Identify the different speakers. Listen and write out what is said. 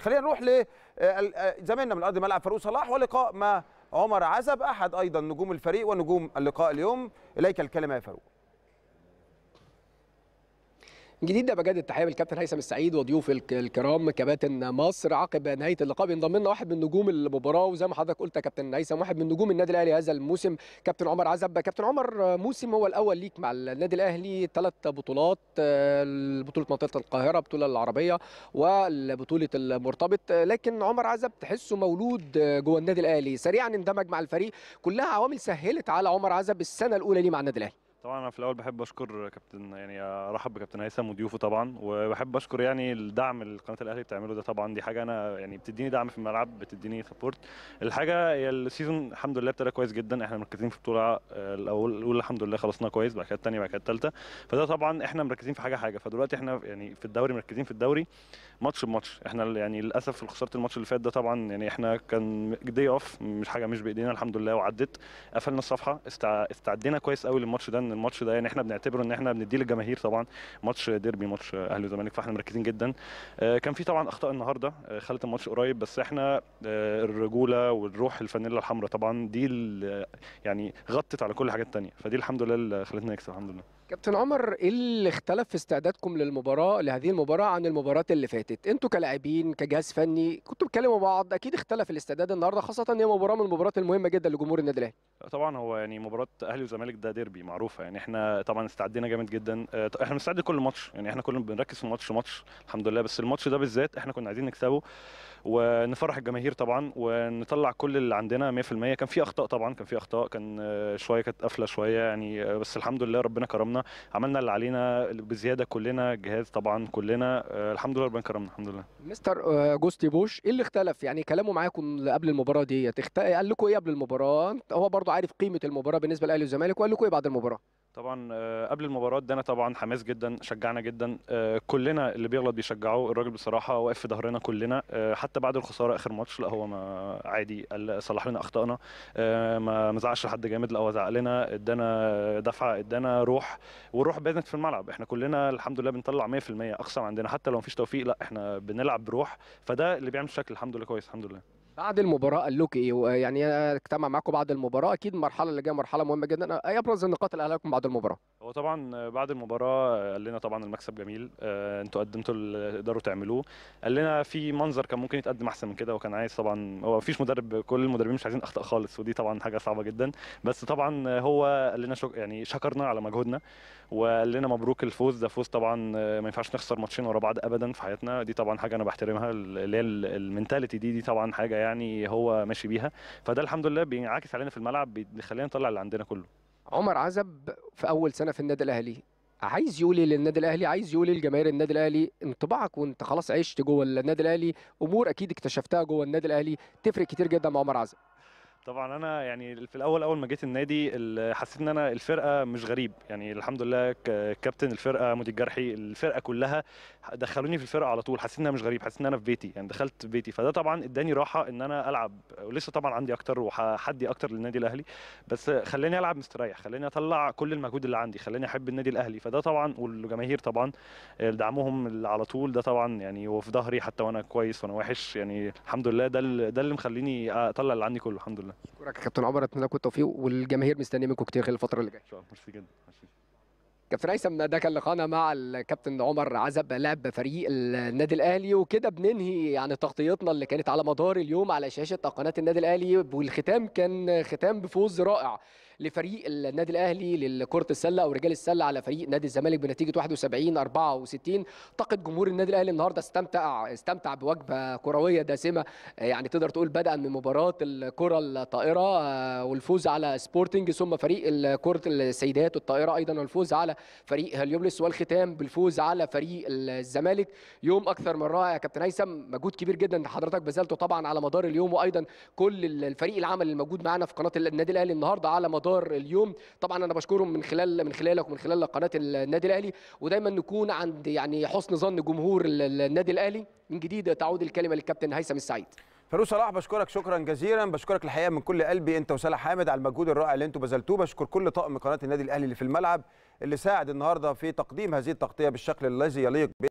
Speaker 1: خلينا نروح لزميلنا آه، آه، من ارض ملعب فاروق صلاح ولقاء مع عمر عزب احد ايضا نجوم الفريق ونجوم اللقاء اليوم اليك الكلمه يا فاروق
Speaker 2: جديد ده بجد التحيه بالكابتن هيثم السعيد وضيوف الكرام كباتن مصر عقب نهايه اللقاء بينضم لنا واحد من نجوم المباراه وزي ما حضرتك قلت يا كابتن هيثم واحد من نجوم النادي الاهلي هذا الموسم كابتن عمر عزب كابتن عمر موسم هو الاول ليك مع النادي الاهلي ثلاث بطولات آه، بطوله منطقه القاهره بطوله العربيه وبطوله المرتبط لكن عمر عزب تحسه مولود جوه النادي الاهلي سريعا اندمج مع الفريق كلها عوامل سهلت على عمر عزب السنه الاولى ليه مع النادي الاهلي
Speaker 1: طبعا انا في الاول بحب اشكر كابتن يعني ارحب بكابتن هيثم وضيوفه طبعا وبحب اشكر يعني الدعم اللي قناه الاهلي بتعمله ده طبعا دي حاجه انا يعني بتديني دعم في الملعب بتديني سبورت الحاجه هي السيزون الحمد لله ابتدى كويس جدا احنا مركزين في البطوله آه، الاول الاولى الحمد لله خلصنا كويس بعد كده الثانيه بعد كده الثالثه فده طبعا احنا مركزين في حاجه حاجه فدلوقتي احنا يعني في الدوري مركزين في الدوري ماتش بماتش احنا يعني للاسف خساره الماتش اللي فات ده طبعا يعني احنا كان دي اوف مش حاجه مش بايدينا الحمد لله وعدت قفلنا الصفحه استع... استعدينا كويس قوي للماتش ده ان الماتش ده يعني احنا بنعتبره ان احنا بنديه للجماهير طبعا ماتش ديربي ماتش اهلي وزمالك فاحنا مركزين جدا آه، كان في طبعا اخطاء النهارده آه، خلت الماتش قريب بس احنا آه، الرجوله والروح الفانيلا الحمراء طبعا دي يعني غطت على كل الحاجات الثانيه فدي الحمد لله اللي خلتنا نكسب الحمد لله
Speaker 2: كابتن عمر ايه اللي اختلف في استعدادكم للمباراه لهذه المباراه عن المباراه اللي فاتت انتوا كلاعبين كجهاز فني كنتوا بتكلموا بعض اكيد اختلف الاستعداد النهارده خاصه ان هي مباراه من المباريات المهمه جدا لجمهور النادي الاهلي
Speaker 1: طبعا هو يعني مباراه اهلي وزمالك ده ديربي معروفه مختلفه يعني احنا طبعا استعدينا جامد جدا آه، احنا مستعد كل ماتش يعني احنا كلنا بنركز في ماتش ماتش الحمد لله بس الماتش ده بالذات احنا كنا عايزين نكسبه ونفرح الجماهير طبعا ونطلع كل اللي عندنا 100% كان في اخطاء طبعا كان في اخطاء كان آه، شويه كانت قافله شويه يعني آه، بس الحمد لله ربنا كرمنا عملنا اللي علينا بزياده كلنا جهاز طبعا كلنا الحمد لله ربنا كرمنا الحمد لله
Speaker 2: مستر جوستي بوش ايه اللي اختلف يعني كلامه معاكم قبل المباراه ديت قال لكم ايه قبل المباراه هو برضو عارف قيمه المباراه بالنسبه للاهلي والزمالك وقال لكم ايه بعد المباراه
Speaker 1: طبعا آه، قبل المباراه ادانا طبعا حماس جدا شجعنا جدا آه، كلنا اللي بيغلط بيشجعوه الراجل بصراحه واقف في ظهرنا كلنا آه، حتى بعد الخساره اخر ماتش لا هو ما عادي صلح لنا اخطائنا ما مزعش لحد جامد لا هو زعق لنا ادانا دفعه ادانا روح والروح بانت في الملعب احنا كلنا الحمد لله بنطلع 100% اقصى عندنا حتى لو مفيش توفيق لا احنا بنلعب بروح فده اللي بيعمل شكل الحمد لله كويس الحمد لله
Speaker 2: بعد المباراه قال لك ايه يعني اجتمع معاكم بعد المباراه اكيد المرحله اللي جايه مرحله مهمه جدا ابرز النقاط اللي قالها لكم بعد المباراه
Speaker 1: هو طبعا بعد المباراه قال لنا طبعا المكسب جميل آه، انتوا قدمتوا اللي تقدروا تعملوه قال لنا في منظر كان ممكن يتقدم احسن من كده وكان عايز طبعا هو مفيش مدرب كل المدربين مش عايزين اخطاء خالص ودي طبعا حاجه صعبه جدا بس طبعا هو قال لنا شك يعني شكرنا على مجهودنا وقال لنا مبروك الفوز ده فوز طبعا آه، ما ينفعش نخسر ماتشين ورا بعض ابدا في حياتنا دي طبعا حاجه انا بحترمها اللي هي المينتاليتي دي دي طبعا حاجه يعني هو ماشي بيها فده الحمد لله بينعكس علينا في الملعب بيخلينا نطلع اللي عندنا كله
Speaker 2: عمر عزب في اول سنه في النادي الاهلي عايز يقول ايه للنادي الاهلي عايز يقول لجماهير النادي الاهلي انطباعك وانت خلاص عشت جوه النادي الاهلي امور اكيد اكتشفتها جوه النادي الاهلي تفرق كتير جدا مع عمر عزب
Speaker 1: طبعا انا يعني في الاول اول ما جيت النادي حسيت ان انا الفرقه مش غريب يعني الحمد لله كابتن الفرقه مدير جرحي الفرقه كلها دخلوني في الفرقه على طول حسيت ان انا مش غريب حسيت ان انا في بيتي يعني دخلت بيتي فده طبعا اداني راحه ان انا العب ولسه طبعا عندي اكتر وحدي اكتر للنادي الاهلي بس خلاني العب مستريح خلاني اطلع كل المجهود اللي عندي خلاني احب النادي الاهلي فده طبعا والجماهير طبعا آه، دعمهم على طول ده طبعا يعني وفي ظهري حتى وانا كويس وانا وحش يعني الحمد لله ده ده اللي مخليني اطلع اللي عندي كله الحمد لله
Speaker 2: اشكرك يا كابتن عمر اتمنى لكم التوفيق والجماهير مستنيه منكم كتير خلال الفتره اللي جايه ميرسي جدا كابتن هيثم ده كان لقاءنا مع الكابتن عمر عزب لاعب فريق النادي الاهلي وكده بننهي يعني تغطيتنا اللي كانت على مدار اليوم على شاشه قناه النادي الاهلي والختام كان ختام بفوز رائع لفريق النادي الاهلي لكره السله او رجال السله على فريق نادي الزمالك بنتيجه 71 64 طاقه جمهور النادي الاهلي النهارده استمتع استمتع بوجبه كرويه دسمه يعني تقدر تقول بدءا من مباراه الكره الطائره والفوز على سبورتنج ثم فريق كره السيدات الطائره ايضا والفوز على فريق هليوبلس والختام بالفوز على فريق الزمالك يوم اكثر من رائع يا كابتن هيثم مجهود كبير جدا حضرتك بذلته طبعا على مدار اليوم وايضا كل الفريق العمل الموجود معانا في قناه النادي الاهلي النهارده على مدار اليوم طبعا انا بشكرهم من خلال من خلالك ومن خلال قناه النادي الاهلي ودايما نكون عند يعني حسن ظن جمهور النادي الاهلي من جديد تعود الكلمه
Speaker 1: للكابتن هيثم السعيد فاروق صلاح بشكرك شكرا جزيلا بشكرك الحقيقه من كل قلبي انت وصالح حامد على المجهود الرائع اللي انتم بذلتوه بشكر كل طاقم قناه النادي الاهلي اللي في الملعب اللي ساعد النهارده في تقديم هذه التغطيه بالشكل الذي يليق